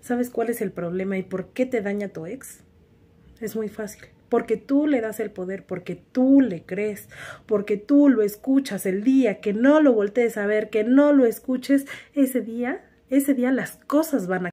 ¿Sabes cuál es el problema y por qué te daña tu ex? Es muy fácil. Porque tú le das el poder, porque tú le crees, porque tú lo escuchas el día que no lo voltees a ver, que no lo escuches, ese día, ese día las cosas van a